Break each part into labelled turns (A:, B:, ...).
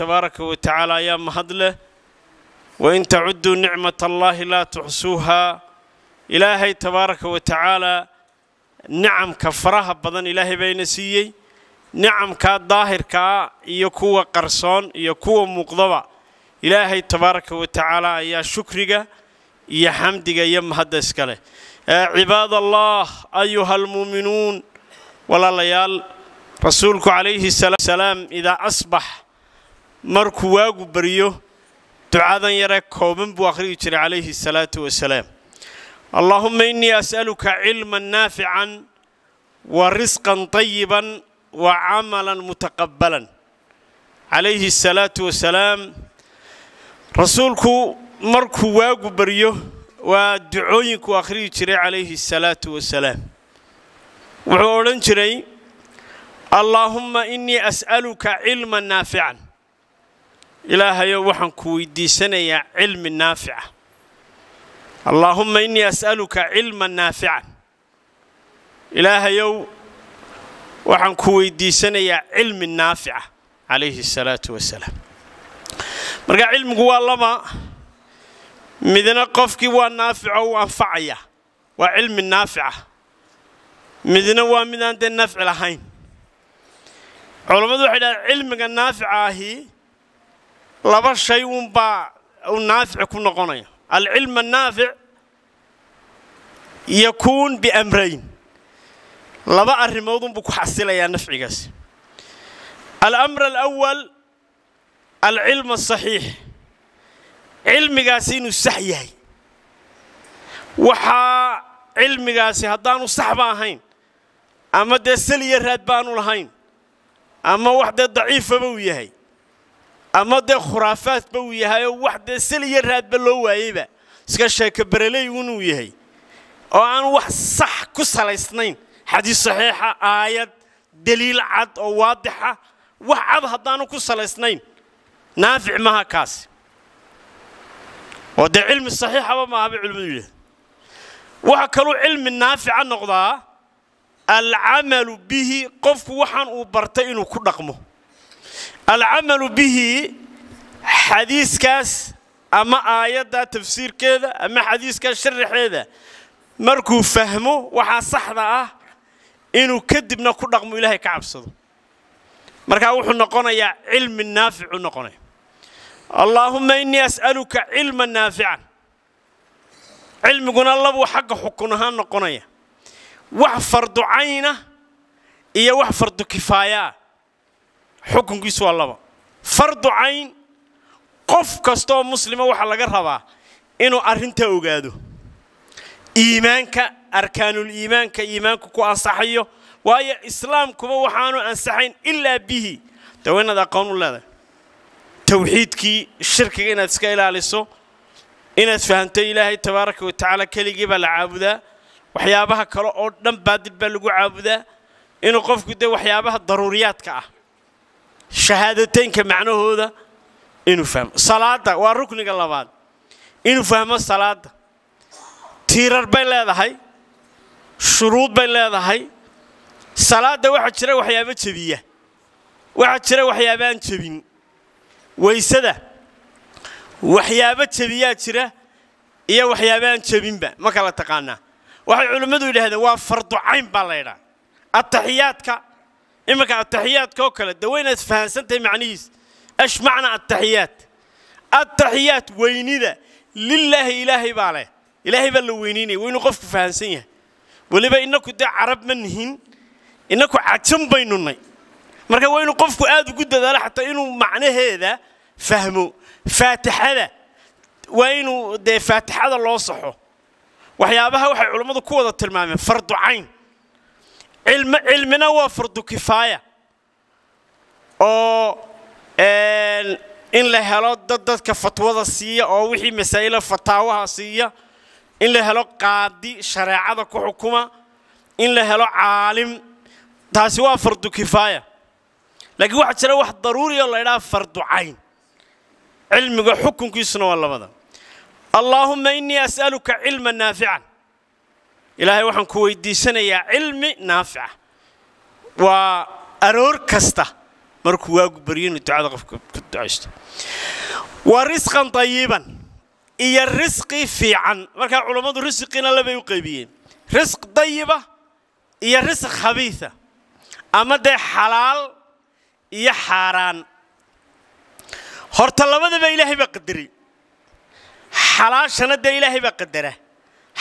A: tabaaraka wa tacaala ayaa mahad leh wa in tacudduu nicmat allaahi laa tuxsuuhaa ilaahay tabaaraka wa tacaalaa nicamka faraha badan ilaahay bayna siiyey nicamkaa daahirkaa ah iyo kuwa qarsoon iyo kuwa muuqdaba ilaahay tabaaraka wa tacaala ayaa shukriga iyo xamdiga iyo mahadda iska leh cibaad allah ayuha almuuminuun walaalayaal rasuulku calayhi salaam idaa asbax markuu waagu baryo ducadan yare kooban buu akhriyi jiray calayhi asalaatu wasalaam allaahuma innii as'aluka cilman naafican wa risqan tayiban wa camalan mutaqabalan calayhi asalaatu wasalaam rasuulku markuu waagu baryo waa ducooyinku akhriyi jiray calayhi asalaatu wasalaam wuxuu odhan jiray allaahumma innii as'aluka cilman naafican ilaahayo waxaan ku weydiisanayaa cilmi naafica allaahumma inii as'aluka cilma naafican ilaahayow waxaan ku weydiisanayaa cilmi naafica calayhi asalaatu wasalaam marka cilmigu waa laba midna qofkii waa naafico u anfacaya waa cilmi naafica ah. midna waa midaan dee nafci lahayn culammadu waxay dhahdeen cilmiga naafica ahi laba shay unbaa naafic ku noqonaya alcilm annaafic yakuun biamrayn laba arrimood arrimoodunbuu ku xasilayaa nafcigaasi alamr alawal alcilm asaxiix cilmigaasi inuu sax yahay waxaa cilmigaasi haddaanu saxba ahayn ama dee saliya raad baanu lahayn ama wax dee daciifaba uu yahay ama dee khuraafaadba uu yahayoo wax dee sel iyo raadba loo waayeyba iska sheeko bereleygunuu yahay oo aan wax sax ku salaysnayn xadiis saxiixa aayad deliil cad oo waadixa ah. wax cad haddaanu ku salaysnayn naafic maaha kaasi oo dee cilmi saxiixaba maahaba culmadu yahay waxaa kaluu cilmi naafica noqdaa alcamalu bihi qofku waxaan uu bartay inuu ku dhaqmo alcamalu bihi xadiiskaas ama aayadda tafsiirkeeda ama xadiiska sharaxeeda markuu fahmo waxaa saxda ah inuu kadibna ku dhaqmo ilaahay ka cabsado markaa wuxuu noqonayaa cilmi naaficuu noqonaya allaahumma inii as'aluka cilma naafican cilmiguna labuu xagga xukun ahaan noqonaya wax fardu cayna iyo wax fardu kifaayaa xukunkiisu waa laba fardu cayn qof kastooo muslima waxaa laga rabaa inuu arrintaa ogaado iimaanka arkaanuliimaanka iimaanku ku ansaxayo waayo islaamkuba waxaanu ansaxayn ilaa bihi de inaad aqoon u leedahay tawxiidkii shirkiga inaad iska ilaaliso inaad fahamto ilaahay tabaaraka wa tacaala keligii baa la caabudaa waxyaabaha kale oo dhan baadil baa lagu caabudaa inuu qofku dee waxyaabaha daruuriyaadka ah shahaadateynka macnahooda inuu fahmo salaada waa rukniga labaad inuu fahmo salaada tiirar bay leedahay shuruud bay leedahay salaadda waxaa jira waxyaaba jebiya waxaa jira waxyaaba jebin waysada waxyaabo jebiyaa jira iyo waxyaaba jebinba ma kala taqaanaa waxay culimmadu yidhaahdeen waa farducayn baa la ydhaa ataxiyaadka إما كان التحيات كوكلة دوينة فهنسنتي معنيس إيش معنى التحيات التحيات وينيدة لله إلهي باله إلهي بل وينيني وين قف فهنسية ولبا إنك دع عرب من منهن إنك عتم بيننا مركا وين قف قاد وجود ذا حتى إنه معنى هذا فهمه فاتح هذا وين ده فاتح هذا الله صحه وحيابها وحي علمه كوضة المامة فرض عين cilmina waa fardu kifaaya oo in la helo dad dadka fatwada siiya oo wixii masaa'ila fataawaha siiya in la helo qaadi shareecada ku xukuma in la helo caalim taasi waa fardu kifaaya laakiin waxaa jira wax daruuriya la ydhaha fardu cayn cilmiga xukunkiisuna waa labada allaahumma inii as'aluka cilman naafican ilaahay waxaan ku weydiisanayaa cilmi naafica waa aroor kasta markuu waagu baryo inuu ducada qofka ku ducaysto wa risqan dayiban iyo risqi fiican markaa culammadu risqina labay u qaybiyeen risq dayiba iyo risq khabiida ama dee xalaal iyo xaaraan horta labadaba ilaahay baa qadaray xalaashana dee ilaahay baa qadara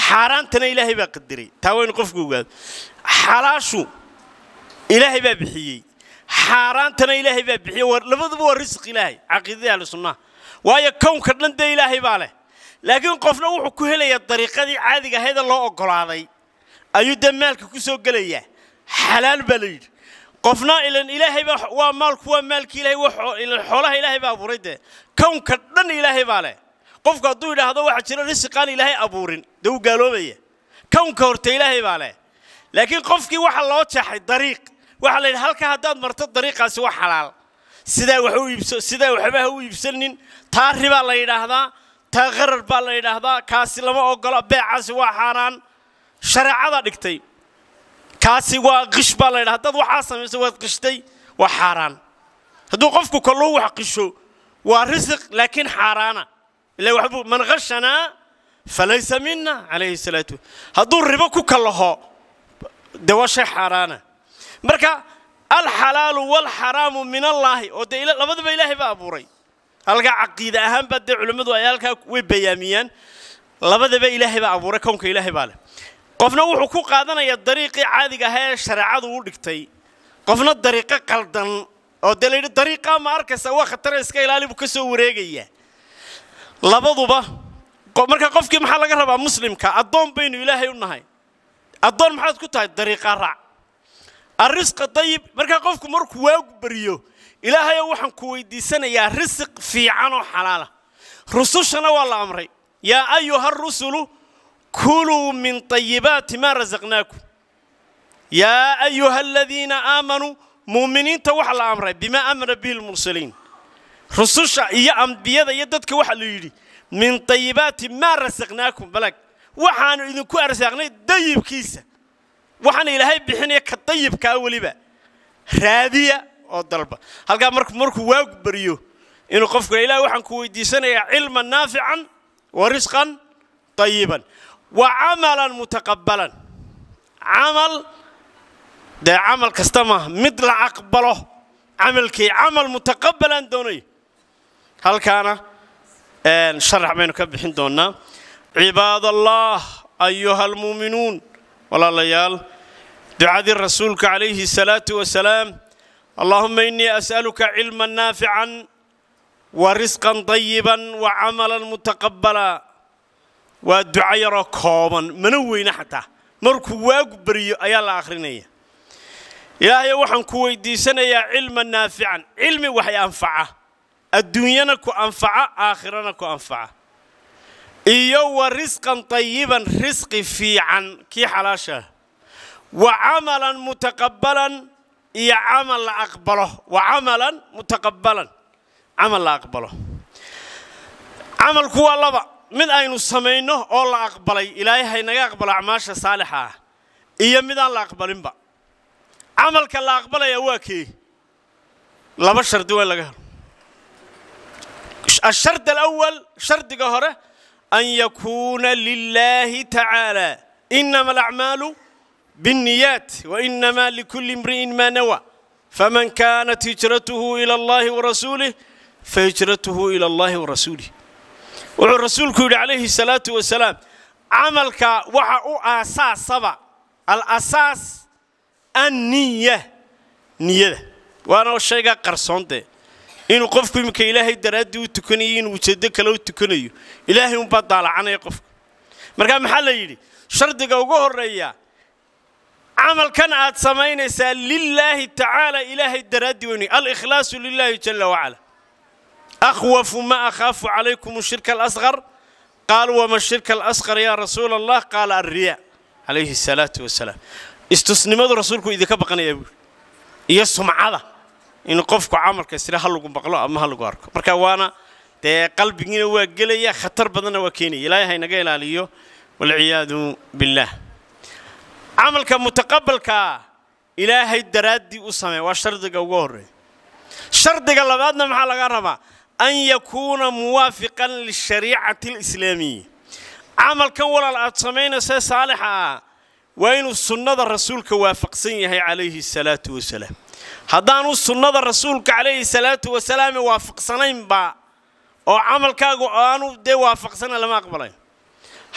A: xaaraantana ilaahay baa qadiray taa waynu qofku ogaado xalaashu ilaahay baa bixiyey xaaraantana ilaahay baa bixiyey labaduba waa risq ilaahay caqiidada ahlu sunnaha waayo kownka dhan dee ilaahay baa leh laakiin qofna wuxuu ku helayaa dariiqadii caadiga ahaydee loo oggolaaday ayuu dee maalka ku soo gelayaa xalaal baa la yidhi qofna ilan ilaahay baa waa maalku waa maalki ilaahay waa ilan xoolaha ilaahay baa abuuray dee kownka dhan ilaahay baa leh qofku hadduu yidhaahdo waxaa jira risqaan ilaahay abuurin دو قلوبية كون كورتي له باله لكن قفكي واحد الله تشح الطريق واحد اللي هلك هذا مرت الطريق سوى حلال سدا وحو يبس سدا وحبه هو يبسلن تاري بالله هذا تغرر بالله هذا كاسي لما أقول بيع سوى حران شرع هذا دكتي كاسي وغش بالله هذا دو حاسم سوى قشتي وحران هذو قفكو كله وحقشو ورزق لكن حرانة لو حبوا من غشنا فليس منا عليه الصلاة هذول ربك كله دواش حرانا مركا الحلال والحرام من الله ودي لا بد بإله بابوري هلقى عقيدة أهم بدي علماء ويالك وبياميا بد بإله بابوري كم كإله باله قفنا وحقوق هذانا يا الطريق عادي هاي الشرعات ودكتي قفنا الطريق قلدن ودليل الطريقة ما أركس وخطر إسكيلالي بكسو وريجية لبضوا marka qofkii maxaa laga rabaa muslimka addoon baynu ilaahay u nahay addoon maxaad ku tahay dariiqa raac arrisqa dayib markaa qofku markuu waagu beriyo ilaahayow waxaan ku weydiisanayaa risiq fiican oo xalaala rusushana waa la amray yaa ayuha rusulu kuluu min طayibaati maa rasaqnaakum yaa ayuha aladiina aamanuu muuminiinta waxa la amray bimaa amara bihi lmursaliin rususha iyo ambiyada iyo dadka waxa la yidhi min ayibaati maa rasaqnaakum balag waxaanu idinku arsaaqnay dayibkiisa waxaana ilaahay bixinaya ka dayibkaa weliba raadiya oo dalba halkaa markuu waagu beriyo inuu qofku ilah waxaan ku weydiisanayaa cilman naafican wa risqan ayiban wa camalan mutaqabalan camal dee camal kasta maaha mid la aqbalo camalkii camal mutaqabalan doonayo halkaana sharax baynu ka bixin doonnaa cibaadallah ayuha almuuminuun walaalayaal ducadii rasuulka calayhi salaatu wasalaam allahuma inii as'aluka cilman naafican wa risqan dayiban wa camalan mutaqabala waa duco yaroo kooban mana weyne xataa markuu waagu beriyo ayaa la akhrinaya ilaahayo waxaan ku weydiisanayaa cilman naafican cilmi waxay anfaca adduunyana ku anfaca aakhirana ku anfaca iyo wa risqan tayiban risqi fiican kii xalaashaah wa camalan mutaqabbalan iyo camal la aqbalo wa camalan mutaqabbalan camal la aqbalo camalku waa laba mid aynu samayno oo la aqbalay ilaahay haynaga aqbalo acmaasha saalixa ah iyo mid aan la aqbalinba camalka la aqbalaya waa kee laba shardi waa laga helo الشرط الأول شرط جهرة أن يكون لله تعالى إنما الأعمال بالنيات وإنما لكل امرئ ما نوى فمن كانت هجرته إلى الله ورسوله فهجرته إلى الله ورسوله والرسول كل عليه الصلاة والسلام عملك وحا أساس صبا الأساس النية نية وأنا الشيء قرصونته inuu qofku iminka ilaahay daraaddii u tukanayo inuu ujeeddo kale u tukanayo ilaahay unbaa daalacanaya qofka markaa maxaa la yidhi shardiga ugu horreeya camalkan aad samaynaysaa lilaahi tacaala ilaahay daraaddii weyn alikhlaasu lilaahi jala wacala akhwafu ma akhaafu calaykum ashirka alasqar qaaluu wama shirka alasqar yaa rasuula allah qaala alriyaa calayhi salaatu wasalaam istusnimadu rasuulku idinka baqanayaa buuri iyo sumcada in qofku camalka ha lagu maqlo ama ha lagu arko marka waana dee qalbigiina waa gelaya khatar badanna waa keenaya ilaahay haynaga ilaaliyo walciyaadu billaah camalka mutaqabalkaa ilaahay daraaddii u samee waa shardiga ugu horreeya shardiga labaadna maxaa laga rabaa an yakuuna muwaafiqan lishariicati alislaamiya camalkan walaal aad samaynaysae saalixa ah waa inuu sunnada rasuulka waafaqsan yahay calayhi asalaatu wasalaam haddaanu sunnada rasuulka calayhi salaatu wasalaam waafaqsanaynba oo camalkaagu aanu dee waafaqsana lama aqbalayn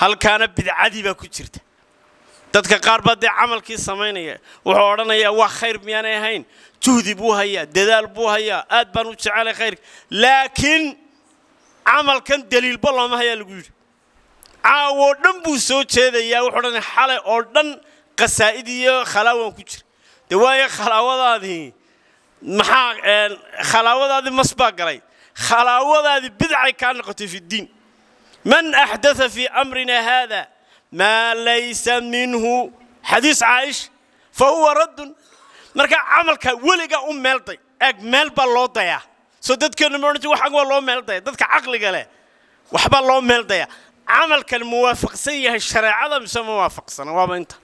A: halkaana bidcadii baa ku jirta dadka qaar baa dee camalkii samaynaya wuxuu odhanayaa waa khayr miyaanay ahayn juhdi buu hayaa dadaal buu hayaa aad baan u jecelay khayrka laakiin camalkan daliilba looma hayaa lagu yidhi caawoo dhan buu soo jeedayaa wuxuu odhanaya xalay oo dhan qasaa'id iyo khalaawan ku jira dee waayo khalaawadaadii maxaa khalaawadaadii mas baa galay khalaawadaadii bidcay kaa noqotay fi ddiin man axdaa fii amrina haada maa laysa minhu xadiis caaisha fa huwa raddun marka camalka weliga u meelday eeg meel baa loo dayaa soo dadkeennu ma odhan waxaan waa loo meeldaya dadka caqliga leh waxbaa loo meeldayaa camalkan ma yahay shareecada mise ma waafaqsana waaba inta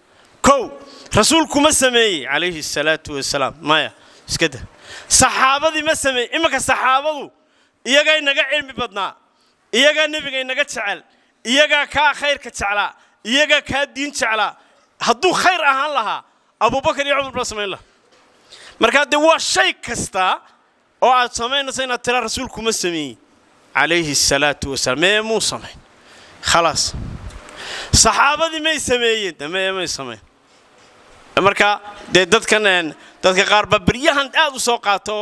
A: kow rasuulkuma sameeyey calayhi asalaatu wasalaam maya iskada saxaabadii ma sameey imanka saxaabadu iyagaa naga cilmi badnaa iyagaa nebiga inaga jecel iyagaa kaa khayrka jeclaa iyagaa kaa diin jeclaa hadduu khayr ahaan lahaa abubakar iyo cumar baa samayn laha markaa dee waa shay kasta oo aad samaynaysa inaad tiraa rasuulku ma sameeyey calayhi asalaatu wasalaam mee muu samayn khalaas saxaabadii may sameeyeen de mee may samayn markaa dee dadkan dadka qaarba beryahan aad u soo qaato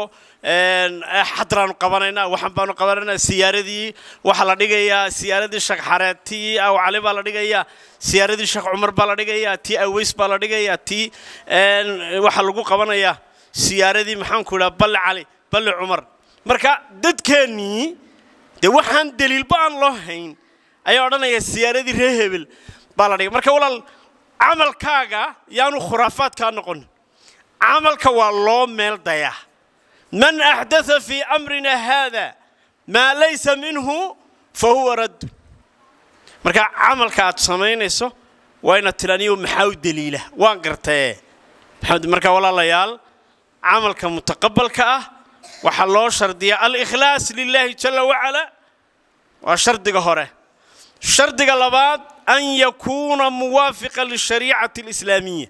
A: eh, xadraanu qabanaynaa waxaan baanu qabanaynaa siyaaradii waxaa la dhigayaa siyaaradii sheekh xareed tii awcali baa la dhigayaa siyaaradii sheekh cumar baa la dhigayaa tii aweys baa la dhigayaa tii waxaa lagu qabanayaa siyaaradii maxaanku idhaha balle cali balle cumar marka dadkeennii dee waxaan deliilba aan loo ayaa odhanaya siyaaradii ree hebel baa la dhigay marka walaal camalkaaga yaanu khuraafaadkaa noqon camalka waa loo meel dayaa man axdaa fii amrina haada maa laysa minhu fa huwa raddun markaa camalka aad samaynayso waa inaad tiraniyo maxaa u daliila waan gartee maxamed markaa walaalayaal camalka mutaqabalka ah waxaa loo shardiya alikhlaas lilaahi jala wacala waa shardiga hore shardiga labaad an yakuuna muwaafiqa lishariicati alislaamiya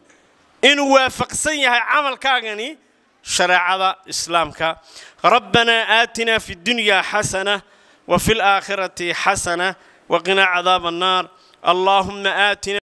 A: إن وافقسني هاي عمل كاغني شرع هذا إسلام كا ربنا آتنا في الدنيا حسنة وفي الآخرة حسنة وقنا عذاب النار اللهم آتنا